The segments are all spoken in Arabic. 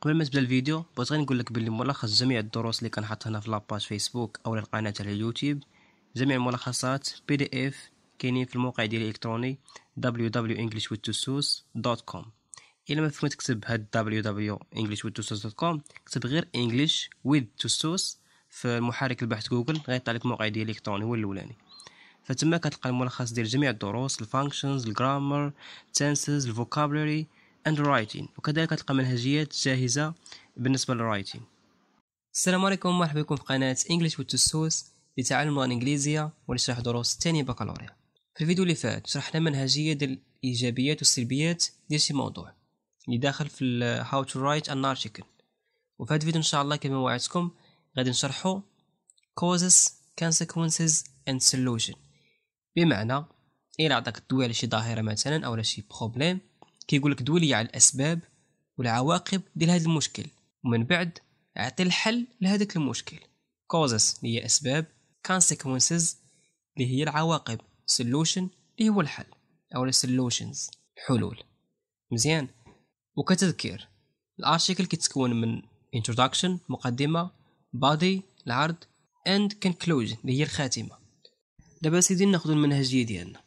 قبل ما تبدا الفيديو بغيت غير نقول لك باللي ملخص جميع الدروس اللي كنحط هنا في لاباج فيسبوك او القناه على اليوتيوب جميع الملخصات بي دي اف كاينين في الموقع ديالي الالكتروني www.englishwithtusus.com الا ما فهمت تكتب هاد www.englishwithtusus.com كتب غير english with tusus في محرك البحث جوجل غيطلع لك الموقع ديالي الالكتروني هو الاولاني فتما كتلقى الملخص ديال جميع الدروس الفانكشنز الجرامر تنسز الفوكابلري and writing وكذلك تلقى منهجيات جاهزة بالنسبة للرايتين السلام عليكم ومرحبا بكم في قناة English with Tussauds لتعلم اللغة الإنجليزية ولشرح دروس تاني بكالوريا في الفيديو اللي فات شرحنا منهجية ديال الإيجابيات والسلبيات ديال شي موضوع اللي داخل في How to write an article وفي هذا الفيديو إن شاء الله كما وعدتكم غادي نشرحو causes consequences and solution بمعنى إلا عطاك الدواء على شي ظاهرة مثلا أو على شي بروبليم كيقول لك دولي على الاسباب والعواقب ديال هذا المشكل ومن بعد اعطي الحل لهذاك المشكل causes اللي هي اسباب consequences اللي هي العواقب solution اللي هو الحل او solutions الحلول مزيان وكتذكير الارتيكل كيتكون من introduction مقدمه body العرض and conclusion اللي هي الخاتمه دابا سيدي ناخذ المنهجيه ديالنا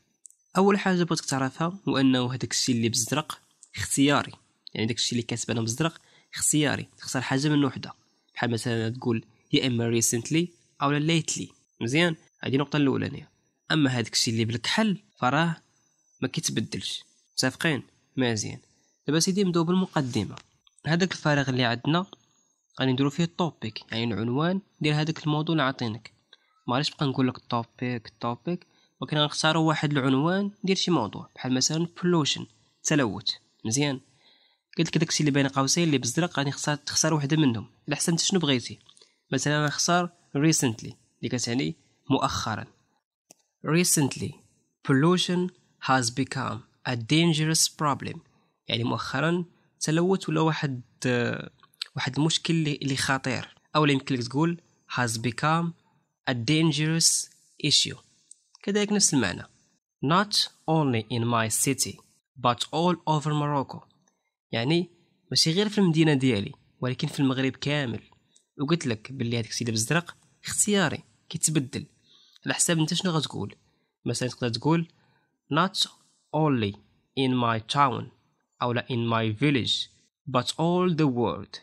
اول حاجه بغيتك تعرفها هو انه هذاك الشيء اللي بزرق اختياري يعني داك الشيء اللي كاتب انا بزرق اختياري تختار حاجه من وحده بحال مثلا تقول يا اما ريسنتلي او ليتلي مزيان هذه النقطه الاولانيه اما هذاك الشيء اللي بالكحل فراه ما كيتبدلش متفقين مزيان دابا سيدي نبداو بالمقدمه هذاك الفراغ اللي عندنا غادي نديرو فيه التوبيك يعني العنوان ديال هذاك الموضوع اللي عاطينك معليش غاديش نقول لك التوبيك التوبيك ولكن غنختارو واحد العنوان ديال شي موضوع بحال مثلا بلوشن تلوث مزيان قلت لك داكشي اللي بين قوسين اللي بزرق غادي نختار تختار وحده منهم على حسب شنو بغيتي مثلا نختار recently اللي كتعني مؤخرا recently pollution has become a dangerous problem يعني مؤخرا تلوث ولا واحد واحد المشكل اللي خطير او يمكن تقول has become a dangerous issue كذلك نفس المعنى not only in my city but all over Morocco يعني ماشي غير في المدينة ديالي ولكن في المغرب كامل وقلت لك باللي هذاك السيد بزرق اختياري كيتبدل على حساب انت شنو غتقول مثلا تقدر تقول not only in my town او لا in my village but all the world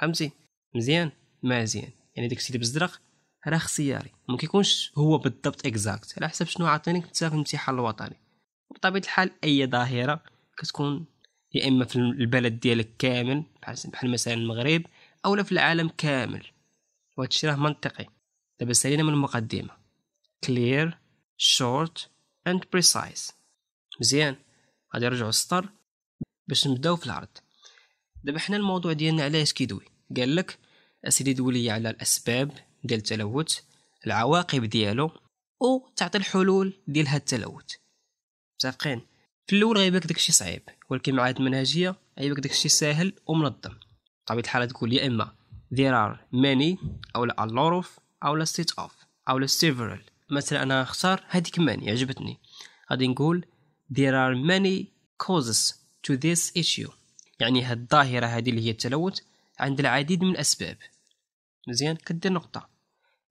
فهمتي مزيان مزيان يعني داك السيد بزرق راه اختياري ما كيكونش هو بالضبط اكزاكت على حسب شنو عاطينك انت في الامتحان الوطني وبطبيعه الحال اي ظاهره كتكون يا اما في البلد ديالك كامل بحال بحال مثلا المغرب اولا في العالم كامل وهذا الشيء راه منطقي دابا سالينا من المقدمه clear short and precise مزيان غادي نرجعوا السطر باش نبداو في العرض دابا حنا الموضوع ديالنا علاش كيدوي قال لك اسيدي دولي على الاسباب ديال التلوث العواقب ديالو وتعطي الحلول ديال هاد التلوث متفقين في الاول غيبان داكشي صعيب ولكن مع هاد المنهجيه غيبان داكشي ساهل ومنظم طبيعة الحال تقول يا اما there are many او لا a lot of او لا state of او لا several مثلا انا اختار هذيك ماني عجبتني غادي نقول there are many causes to this issue يعني هاد الظاهرة هذه اللي هي التلوث عند العديد من الأسباب مزيان كدير نقطه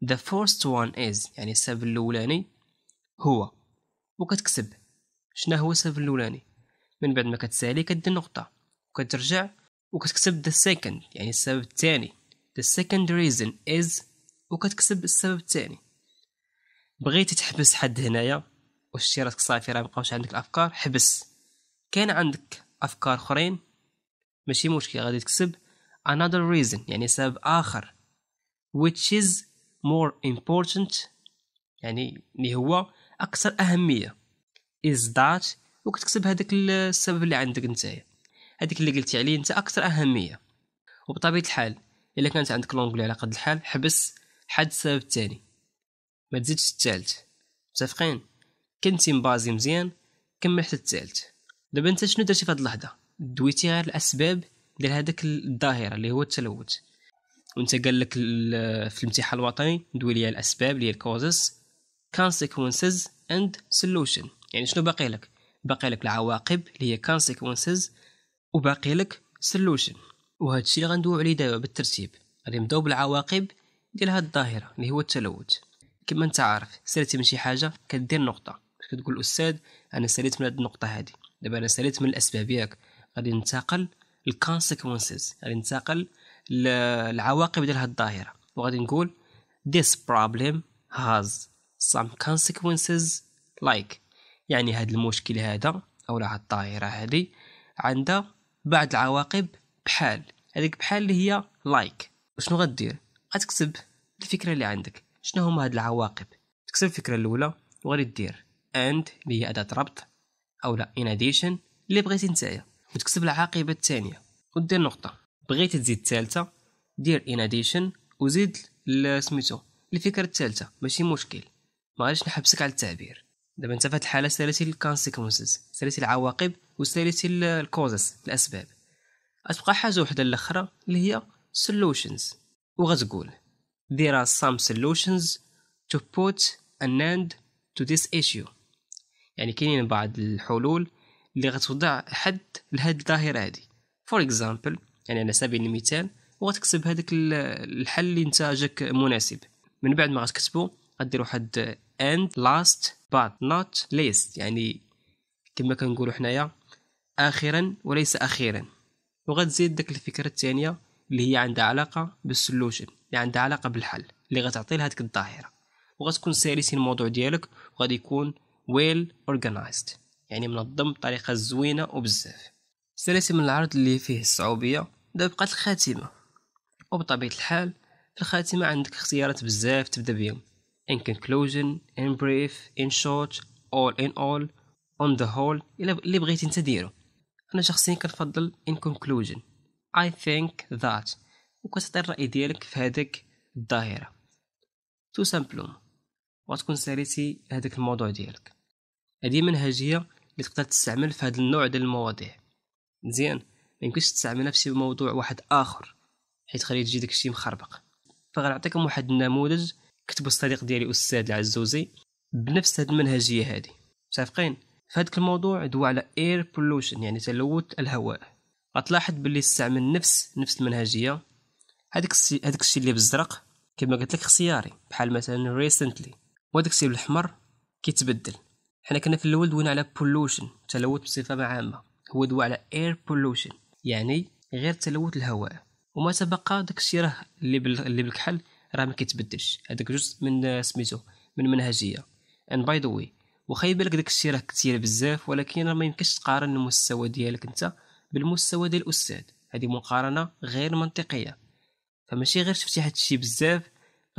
the first one is يعني السبب الاولاني هو وكتكسب شنا هو السبب الاولاني من بعد ما كتسالي كدير نقطه وكترجع وكتكسب the second يعني السبب الثاني the second reason is وكتكسب السبب الثاني بغيتي تحبس حد هنايا وشتي راسك صافي راه مبقاوش عندك الافكار حبس كان عندك افكار اخرين ماشي مشكل غادي تكسب another reason يعني سبب اخر which is more important يعني اللي هو اكثر اهميه is that وكتكتب هذاك السبب اللي عندك نتايا هذيك اللي قلتي عليه انت اكثر اهميه وبطبيعه الحال الا كانت عندك لونغلي على قد الحال حبس حد السبب الثاني ما تزيدش الثالث متفقين كنتي مبازي مزيان كمل حتى الثالث دابا انت شنو درتي في هاد اللحظه دويتي غير الاسباب ديال هذاك الظاهره اللي هو التلوث وانت قال لك في الامتحان الوطني دوي لي الاسباب اللي هي كونسيكونسز اند سولوشن يعني شنو باقي لك باقي لك العواقب اللي هي كونسيكونسز وباقي لك سولوشن وهذا الشيء اللي غندويو عليه دابا بالترتيب غادي نبداو بالعواقب ديال هاد الظاهره اللي هو التلوث كما انت عارف سالتي من شي حاجه كدير نقطه باش كتقول الاستاذ انا ساليت من هاد النقطه هادي دابا انا ساليت من الاسباب ياك غادي ننتقل للكونسيكونسز غادي ننتقل العواقب ديال هاد الظاهره وغادي نقول this problem has some consequences like يعني هاد المشكل هذا او هاد الظاهره هادي عندها بعض العواقب بحال هذيك بحال اللي هي لايك like. وشنو غدير غتكتب الفكره اللي عندك شنو هما هاد العواقب تكتب الفكره الاولى وغادي دير اند اللي هي اداه ربط او لا ان اديشن اللي بغيتي نتايا وتكتب العاقبه الثانيه ودير نقطه بغيت تزيد الثالثه دير ان اديشن وزيد سميتو الفكره الثالثه ماشي مشكل ما غاديش نحبسك على التعبير دابا انت في الحاله سالتي الكونسيكونسز سالتي العواقب وسالتي الكوزس الاسباب غتبقى حاجه وحده الاخرى اللي هي solutions وغتقول there are some solutions to put an end to this issue يعني كاينين بعض الحلول اللي غتوضع حد لهاد الظاهره هادي فور اكزامبل يعني على سبيل المثال وغتكتب هذاك الحل اللي انت جاك مناسب من بعد ما غتكتبو غدير واحد اند لاست but not least يعني كما كنقولوا حنايا اخرا وليس اخيرا وغتزيد داك الفكره الثانيه اللي هي عندها علاقه بالسولوشن اللي عندها علاقه بالحل اللي غتعطي لهاديك الظاهره وغتكون سالس الموضوع ديالك وغادي يكون ويل اورجانيزد يعني منظم بطريقه زوينه وبزاف سلاسل من العرض اللي فيه الصعوبيه دابا بقات الخاتمه وبطبيعه الحال في الخاتمه عندك اختيارات بزاف تبدا بهم in conclusion in brief in short all in all on the whole الا اللي بغيتي انت ديرو انا شخصيا كنفضل in conclusion I think that وكتعطي الرأي ديالك في هذيك الظاهرة تو سامبلوم وتكون ساليتي هذاك الموضوع ديالك هذه منهجية اللي تقدر تستعمل في هذا النوع ديال المواضيع مزيان ما يمكنش تستعمل نفسي بموضوع واحد اخر حيت غادي تجي داكشي مخربق فغنعطيكم واحد النموذج كتبو الصديق ديالي استاذ العزوزي بنفس هاد المنهجيه هادي متفقين فهادك الموضوع دوا على اير بولوشن يعني تلوث الهواء غتلاحظ باللي استعمل نفس نفس المنهجيه هذاك هذاك الشيء اللي بالزرق كما قلت لك اختياري بحال مثلا ريسنتلي وهذاك الشيء بالاحمر كيتبدل حنا كنا في الاول دوينا على بولوشن تلوث بصفه عامه هو دوا على اير بولوشن يعني غير تلوث الهواء وما تبقى داك الشيء راه اللي اللي بالكحل راه ما كيتبدلش هذاك جزء من سميتو من منهجيه ان باي ذا وي واخا يبان لك داك الشيء راه كثير بزاف ولكن راه ما يمكنش تقارن المستوى ديالك انت بالمستوى ديال الاستاذ هذه مقارنه غير منطقيه فماشي غير شفتي هذا الشيء بزاف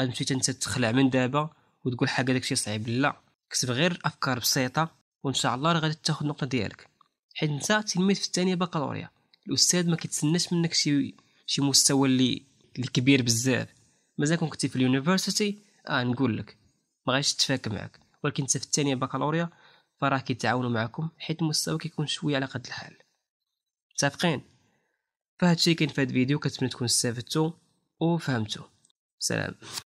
غتمشي انت تخلع من دابا وتقول حاجه داكشي صعيب لا كتب غير افكار بسيطه وان شاء الله راه غادي تاخذ النقطه ديالك حيت انت تلميذ في الثانيه بكالوريا الاستاذ ما كيتسناش منك شي شي مستوى اللي اللي كبير بزاف مازال كون كنتي في اليونيفرسيتي اه نقول لك ما غاديش تفاك معاك ولكن انت في الثانيه بكالوريا فراه كيتعاونوا معكم حيت المستوى كيكون شويه على قد الحال متفقين فهادشي كاين في هاد الفيديو كنتمنى تكون استفدتو وفهمتو سلام